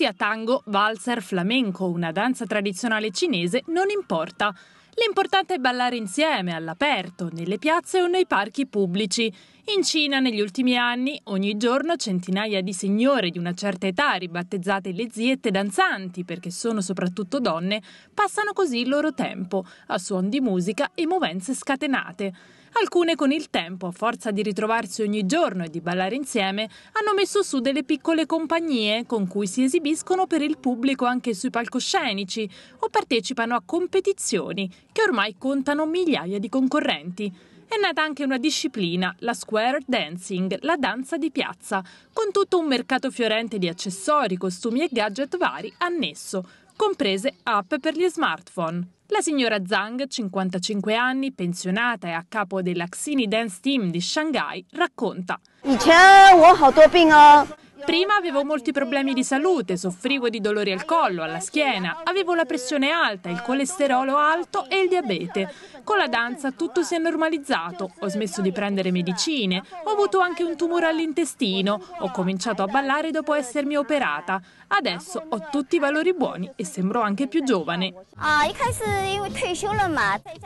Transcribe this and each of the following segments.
sia tango, valzer, flamenco o una danza tradizionale cinese non importa. L'importante è ballare insieme, all'aperto, nelle piazze o nei parchi pubblici. In Cina negli ultimi anni ogni giorno centinaia di signore di una certa età, ribattezzate le ziette danzanti perché sono soprattutto donne, passano così il loro tempo, a suon di musica e movenze scatenate. Alcune con il tempo, a forza di ritrovarsi ogni giorno e di ballare insieme, hanno messo su delle piccole compagnie con cui si esibiscono per il pubblico anche sui palcoscenici o partecipano a competizioni che ormai contano migliaia di concorrenti. È nata anche una disciplina, la square dancing, la danza di piazza, con tutto un mercato fiorente di accessori, costumi e gadget vari annesso, comprese app per gli smartphone. La signora Zhang, 55 anni, pensionata e a capo della Xini Dance Team di Shanghai, racconta. Prima avevo molti problemi di salute, soffrivo di dolori al collo, alla schiena, avevo la pressione alta, il colesterolo alto e il diabete. Con la danza tutto si è normalizzato, ho smesso di prendere medicine, ho avuto anche un tumore all'intestino, ho cominciato a ballare dopo essermi operata. Adesso ho tutti i valori buoni e sembro anche più giovane. Ah,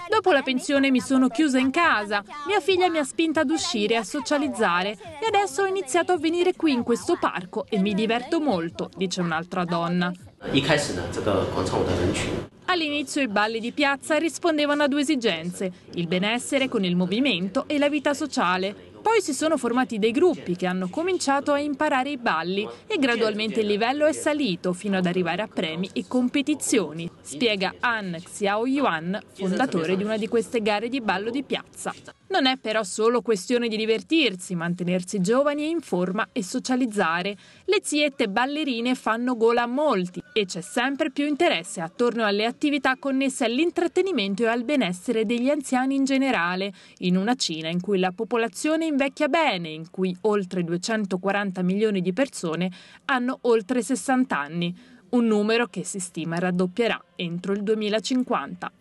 dopo la pensione mi sono chiusa in casa, mia figlia mi ha spinta ad uscire e a socializzare e adesso ho iniziato a venire qui in questo parco parco e mi diverto molto, dice un'altra donna. All'inizio i balli di piazza rispondevano a due esigenze, il benessere con il movimento e la vita sociale. Poi si sono formati dei gruppi che hanno cominciato a imparare i balli e gradualmente il livello è salito fino ad arrivare a premi e competizioni, spiega Han Xiao Yuan, fondatore di una di queste gare di ballo di piazza. Non è però solo questione di divertirsi, mantenersi giovani e in forma e socializzare. Le ziette ballerine fanno gola a molti e c'è sempre più interesse attorno alle attività connesse all'intrattenimento e al benessere degli anziani in generale, in una Cina in cui la popolazione invecchia bene, in cui oltre 240 milioni di persone hanno oltre 60 anni, un numero che si stima raddoppierà entro il 2050.